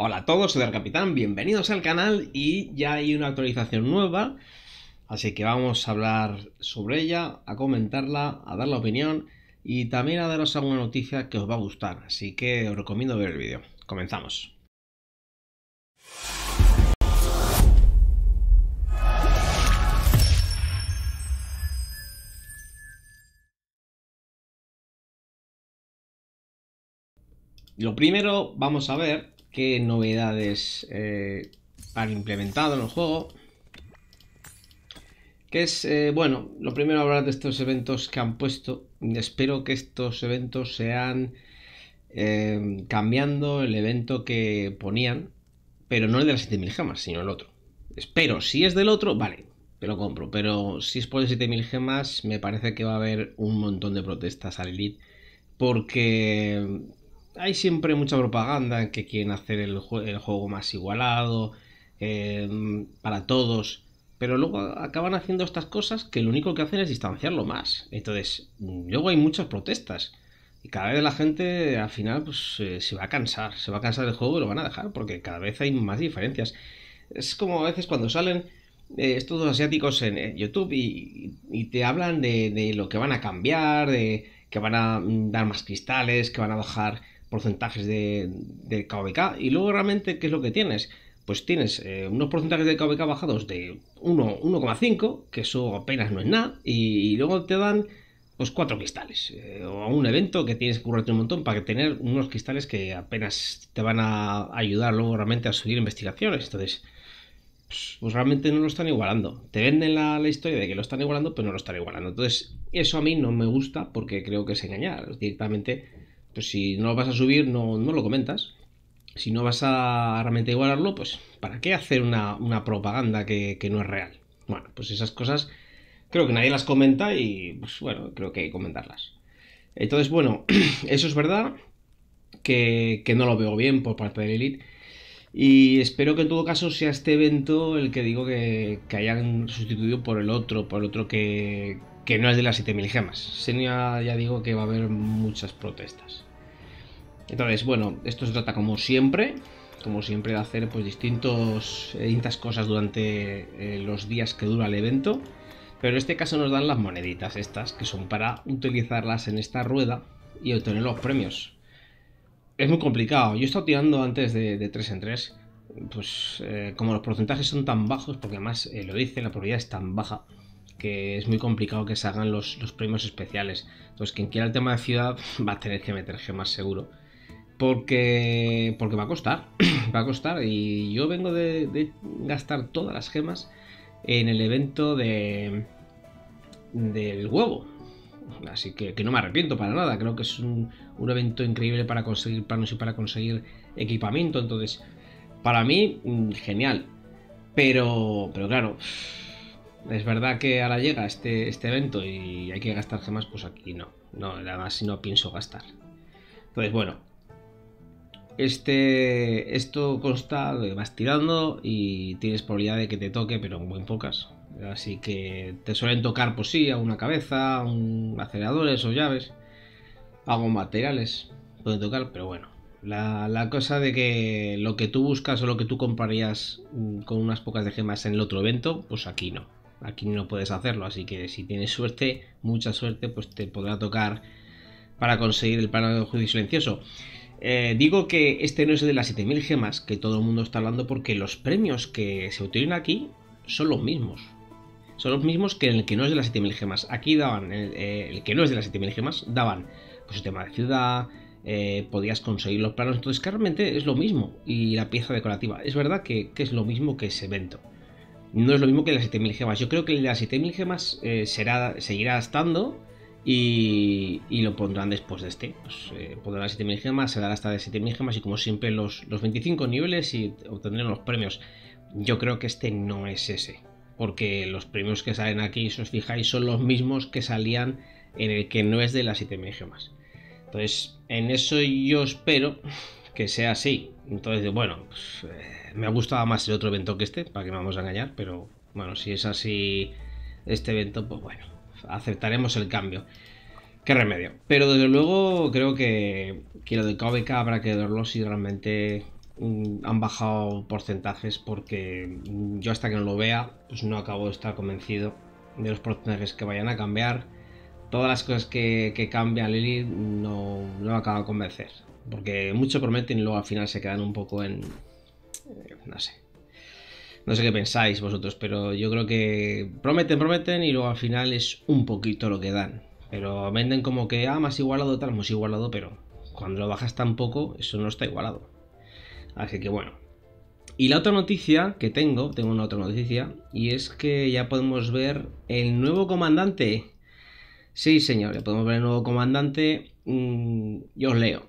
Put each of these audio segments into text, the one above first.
Hola a todos, soy el Capitán, bienvenidos al canal y ya hay una actualización nueva, así que vamos a hablar sobre ella, a comentarla, a dar la opinión y también a daros alguna noticia que os va a gustar, así que os recomiendo ver el vídeo. Comenzamos. Lo primero vamos a ver qué novedades eh, han implementado en el juego. Que es, eh, bueno, lo primero hablar de estos eventos que han puesto. Espero que estos eventos sean eh, cambiando el evento que ponían, pero no el de las 7000 gemas, sino el otro. Espero, si es del otro, vale, te lo compro. Pero si es por el 7000 gemas, me parece que va a haber un montón de protestas al Elite. Porque hay siempre mucha propaganda en que quieren hacer el, juego más igualado, em, para todos, pero luego acaban haciendo estas cosas que lo único que hacen es distanciarlo más. Entonces, luego hay muchas protestas. Y cada vez la gente al final pues, eh, se va a cansar, se va a cansar del juego y lo van a dejar, porque cada vez hay más diferencias. Es como a veces cuando salen eh, estos asiáticos en YouTube y, te hablan de, de, lo que van a cambiar, de que van a mm, dar más cristales, que van a bajar porcentajes de, de Y luego realmente, ¿qué es lo que tienes? Pues tienes eh, unos porcentajes de KBK bajados de 1,5, que eso apenas no es nada, y, luego te dan pues cuatro cristales eh, o un evento que tienes que currarte un montón para tener unos cristales que apenas te van a ayudar luego realmente a subir investigaciones. Entonces, pues, pues, realmente no lo están igualando. Te venden la, la, historia de que lo están igualando, pero no lo están igualando. Entonces, eso a mí no me gusta porque creo que es engañar. Directamente pues si no lo vas a subir, no, lo comentas. Si no vas a realmente igualarlo, pues ¿para qué hacer una, propaganda que, no es real? Bueno, pues esas cosas creo que nadie las comenta y pues bueno, creo que hay que comentarlas. Entonces, bueno, eso es verdad que, no lo veo bien por parte de Elite. Y espero que en todo caso sea este evento el que digo que, hayan sustituido por el otro, por el otro que, que no es de las 7000 gemas. Senia ya digo que va a haber muchas protestas. Entonces, bueno, esto se trata como siempre, como siempre de hacer pues distintos, e distintas cosas durante eh, los días que dura el evento. Pero en este caso nos dan las moneditas estas, que son para utilizarlas en esta rueda y obtener los premios. Es muy complicado. Yo he estado tirando antes de, 3 en 3. Pues eh, como los porcentajes son tan bajos, porque además eh, lo dice, la probabilidad es tan baja, que es muy complicado que se hagan los, los premios especiales. Entonces quien quiera el tema de ciudad va a tener que meter más seguro. Porque, porque va a costar, va a costar. Y yo vengo de, gastar todas las gemas en el evento de del huevo. Así que, no me arrepiento para nada. Creo que es un, evento increíble para conseguir planos y para conseguir equipamiento. Entonces, para mí, mm, genial. Pero, pero claro, es verdad que ahora llega este, este evento y hay que gastar gemas, pues aquí no. No, si no pienso gastar. Entonces, bueno, este, esto consta de vas tirando y tienes probabilidad de que te toque, pero muy pocas. Así que te suelen tocar, pues sí, a una cabeza, un aceleradores o llaves, Hago materiales pueden tocar, pero bueno. La, cosa de que lo que tú buscas o lo que tú comprarías mm, con unas pocas de gemas en el otro evento, pues aquí no. Aquí no puedes hacerlo, así que si tienes suerte, mucha suerte, pues te podrá tocar para conseguir el plano de juicio silencioso. Eh, digo que este no es de las 7.000 gemas que todo el mundo está hablando porque los premios que se utilizan aquí son los mismos. Son los mismos que en el que no es de las 7.000 gemas. Aquí daban, eh, eh, el, que no es de las 7.000 gemas, daban pues el tema de ciudad, podías conseguir los planos. Entonces, claramente realmente es lo mismo. Y la pieza decorativa. Es verdad que, es lo mismo que ese evento. No es lo mismo que las 7000 gemas. Yo creo que las 7000 gemas será, seguirá estando y, lo pondrán después de este. Pues, eh, pondrán las 7000 gemas, se dará hasta de 7000 gemas y como siempre los, los 25 niveles y obtendrán los premios. Yo creo que este no es ese, porque los premios que salen aquí, si os fijáis, son los mismos que salían en el que no es de las 7000 gemas. Entonces, en eso yo espero que sea así. Entonces, bueno, pues, eh, me ha gustado más el otro evento que este, para que me vamos a engañar, pero bueno, si es así este evento, pues bueno, aceptaremos el cambio. Qué remedio. Pero desde luego creo que, que lo de KVK habrá que verlo si realmente mm, han bajado porcentajes porque mm, yo hasta que no lo vea pues no acabo de estar convencido de los porcentajes que vayan a cambiar todas las cosas que, cambia Lily no, no acaba de convencer porque mucho prometen y luego al final se quedan un poco en eh, no sé no sé qué pensáis vosotros, pero yo creo que prometen, prometen y luego al final es un poquito lo que dan. Pero venden como que, ah, más igualado, tal, más igualado, pero cuando lo bajas tan poco, eso no está igualado. Así que bueno. Y la otra noticia que tengo, tengo una otra noticia, y es que ya podemos ver el nuevo comandante. Sí, señor, podemos ver el nuevo comandante. Mm, yo os leo.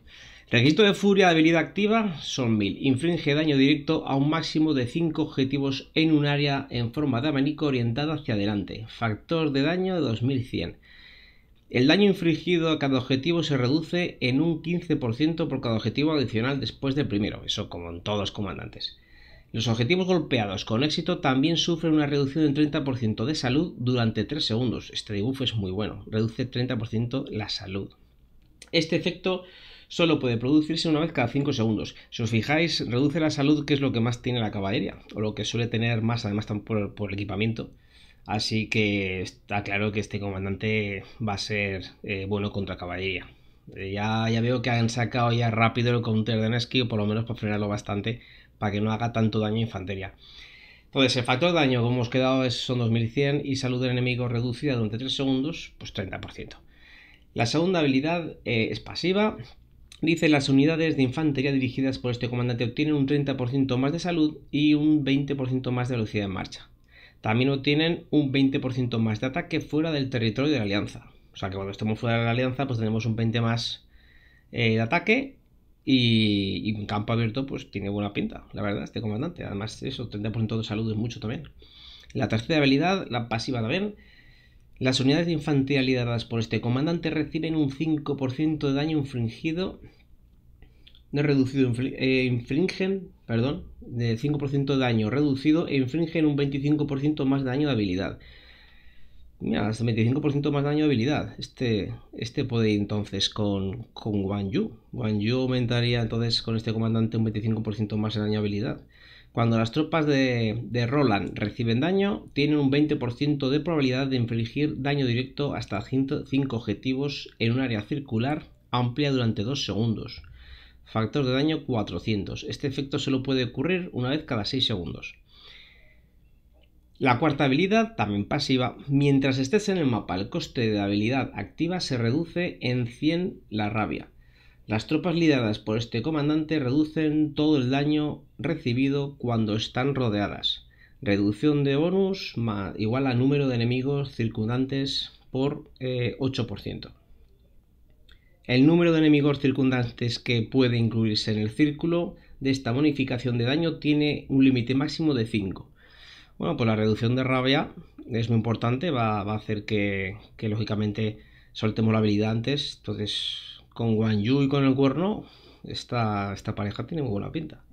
Registro de furia de habilidad activa son 1000. Infringe daño directo a un máximo de 5 objetivos en un área en forma de abanico orientado hacia adelante. Factor de daño de 2100. El daño infringido a cada objetivo se reduce en un 15% por cada objetivo adicional después del primero, eso como en todos los comandantes. Los objetivos golpeados con éxito también sufren una reducción del 30% de salud durante 3 segundos. Este dibujo es muy bueno, reduce 30% la salud. Este efecto solo puede producirse una vez cada 5 segundos. Si os fijáis, reduce la salud, que es lo que más tiene la caballería, o lo que suele tener más, además, por, el equipamiento. Así que está claro que este comandante va a ser eh, bueno contra caballería. Eh, ya, ya veo que han sacado ya rápido el counter de Nesky, o por lo menos para frenarlo bastante, para que no haga tanto daño a infantería. Entonces, el factor de daño, como hemos quedado, es, son 2100 y salud del enemigo reducida durante 3 segundos, pues 30%. La segunda habilidad eh, es pasiva, Dice, las unidades de infantería dirigidas por este comandante obtienen un 30% más de salud y un 20% más de velocidad en marcha. También obtienen un 20% más de ataque fuera del territorio de la alianza. O sea que cuando estamos fuera de la alianza pues tenemos un 20 más eh, de ataque y, un campo abierto pues tiene buena pinta, la verdad, este comandante. Además eso, 30% de salud es mucho también. La tercera habilidad, la pasiva también, las unidades de infantería lideradas por este comandante reciben un 5% de daño infringido. No reducido, eh, infringen, perdón, de 5% de daño reducido e infringen un 25% más daño de habilidad. Mira, hasta 25% más daño de habilidad. Este, este puede ir entonces con, con Guan Yu. Guan Yu aumentaría entonces con este comandante un 25% más de daño de habilidad. Cuando las tropas de, Roland reciben daño, tienen un 20% de probabilidad de infligir daño directo hasta 105 objetivos en un área circular amplia durante 2 segundos. Factor de daño 400. Este efecto solo puede ocurrir una vez cada 6 segundos. La cuarta habilidad, también pasiva, mientras estés en el mapa, el coste de la habilidad activa se reduce en 100 la rabia. Las tropas lideradas por este comandante reducen todo el daño recibido cuando están rodeadas. Reducción de bonus igual a número de enemigos circundantes por 8%. Eh, el número de enemigos circundantes que puede incluirse en el círculo de esta bonificación de daño tiene un límite máximo de 5. Bueno, pues la reducción de rabia es muy importante, va, a hacer que, que, lógicamente soltemos la habilidad antes, entonces con Guan Yu y con el cuerno, esta, esta pareja tiene muy buena pinta.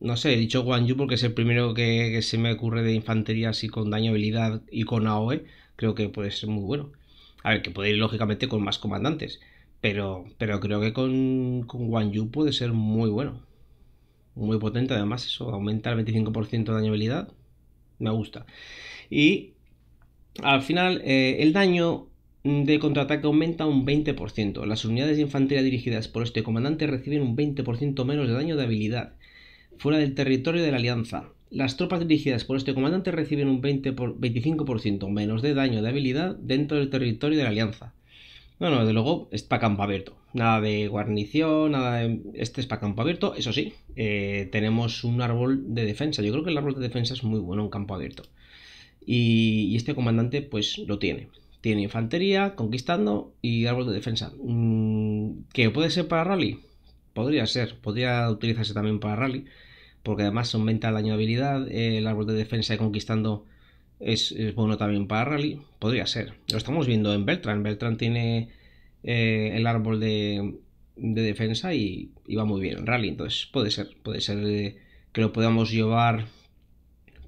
No sé, he dicho Guan Yu porque es el primero que, se me ocurre de infantería así con daño, habilidad y con AOE. Creo que puede ser muy bueno. A ver, que puede ir lógicamente con más comandantes. Pero, pero creo que con, con Guan Yu puede ser muy bueno. Muy potente, además, eso aumenta el 25% de daño habilidad. Me gusta. Y al final, eh, el daño de contraataque aumenta un 20%. Las unidades de infantería dirigidas por este comandante reciben un 20% menos de daño de habilidad fuera del territorio de la alianza. Las tropas dirigidas por este comandante reciben un 20 25% menos de daño de habilidad dentro del territorio de la alianza. Bueno, desde luego es para campo abierto. Nada de guarnición, nada de... Este es para campo abierto. Eso sí, eh, tenemos un árbol de defensa. Yo creo que el árbol de defensa es muy bueno en campo abierto. y este comandante pues lo tiene. Tiene infantería, conquistando y árbol de defensa. Mm, ¿Que puede ser para rally? Podría ser, podría utilizarse también para rally, porque además aumenta el daño de habilidad, el árbol de defensa y conquistando es, bueno también para rally. Podría ser. Lo estamos viendo en Beltrán. Beltrán tiene eh, el árbol de, defensa y, va muy bien en rally. Entonces puede ser, puede ser eh, que lo podamos llevar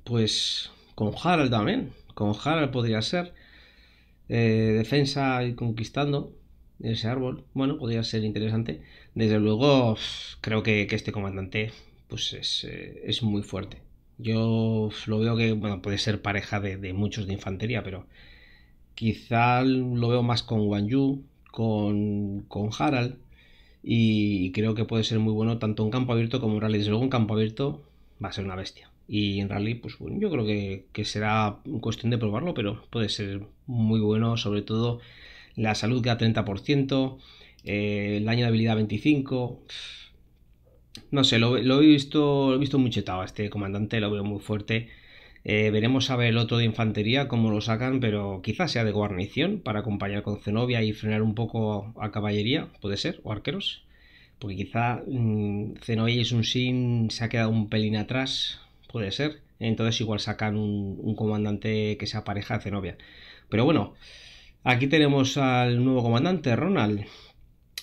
pues con Harald también. Con Harald podría ser. Eh, defensa y conquistando ese árbol. Bueno, podría ser interesante. Desde luego, creo que, este comandante pues es, eh, muy fuerte. Yo lo veo que bueno, puede ser pareja de, muchos de infantería, pero quizá lo veo más con Wan con, con Harald, y creo que puede ser muy bueno tanto en campo abierto como en rally. Desde luego, en campo abierto va a ser una bestia. Y en rally, pues bueno, yo creo que, será cuestión de probarlo, pero puede ser muy bueno, sobre todo la salud queda 30%, eh, el daño de habilidad 25%. No sé, lo, he visto, he visto muy chetado a este comandante, lo veo muy fuerte. Eh, veremos a ver el otro de infantería cómo lo sacan, pero quizás sea de guarnición para acompañar con Zenobia y frenar un poco a caballería, puede ser, o arqueros. Porque quizá mm, Zenobia y un Sin se ha quedado un pelín atrás, puede ser. Entonces igual sacan un, comandante que se apareja a Zenobia. Pero bueno, aquí tenemos al nuevo comandante, Ronald.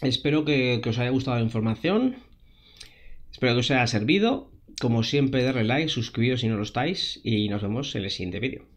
Espero que, que os haya gustado la información. Espero que os haya servido. Como siempre, darle like, suscribiros si no lo estáis y nos vemos en el siguiente vídeo.